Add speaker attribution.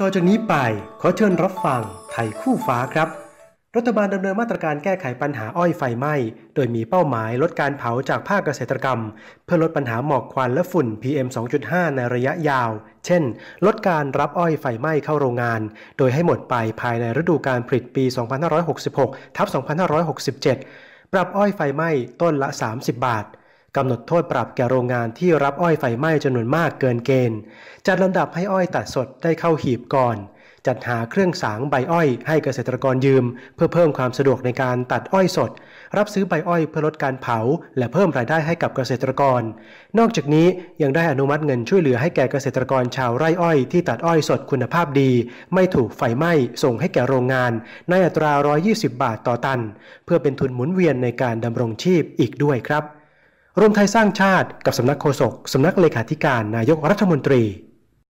Speaker 1: ต่อจากนี้ไปขอเชิญรับฟัง ไทยคู่ฟ้าครับ รัฐบาลดำเนินมาตรการแก้ไขปัญหาอ้อยไฟไหม้ โดยมีเป้าหมายลดการเผาจากภาคเกษตรกรรม เพื่อลดปัญหาหมอกควันและฝุ่น PM 2.5 ในระยะยาว เช่น ลดการรับอ้อยไฟไหม้เข้าโรงงาน โดยให้หมดไป ภายในฤดูการผลิตปี 2566ทับ2567 ปรับอ้อยไฟไหม้ต้นละ 30 บาทกำหนดโทษปรับแก่โรงงานที่รับอ้อยไฟไหม้จำนวนมากเกินเกณฑ์ จัดลำดับให้อ้อยตัดสดได้เข้าหีบก่อน จัดหาเครื่องสางใบอ้อยให้เกษตรกรยืม เพื่อเพิ่มความสะดวกในการตัดอ้อยสด รับซื้อใบอ้อยเพื่อลดการเผา และเพิ่มรายได้ให้กับเกษตรกร นอกจากนี้ยังได้อนุมัติเงินช่วยเหลือให้แก่เกษตรกรชาวไร่อ้อยที่ตัดอ้อยสดคุณภาพดี ไม่ถูกไฟไหม้ส่งให้แก่โรงงาน ในอัตรา 120 บาทต่อตัน เพื่อเป็นทุนหมุนเวียนในการดำรงชีพอีกด้วยครับรวมไทยสร้างชาติกับสำนักโฆษกสำนักเลขาธิการนายกรัฐมนตรี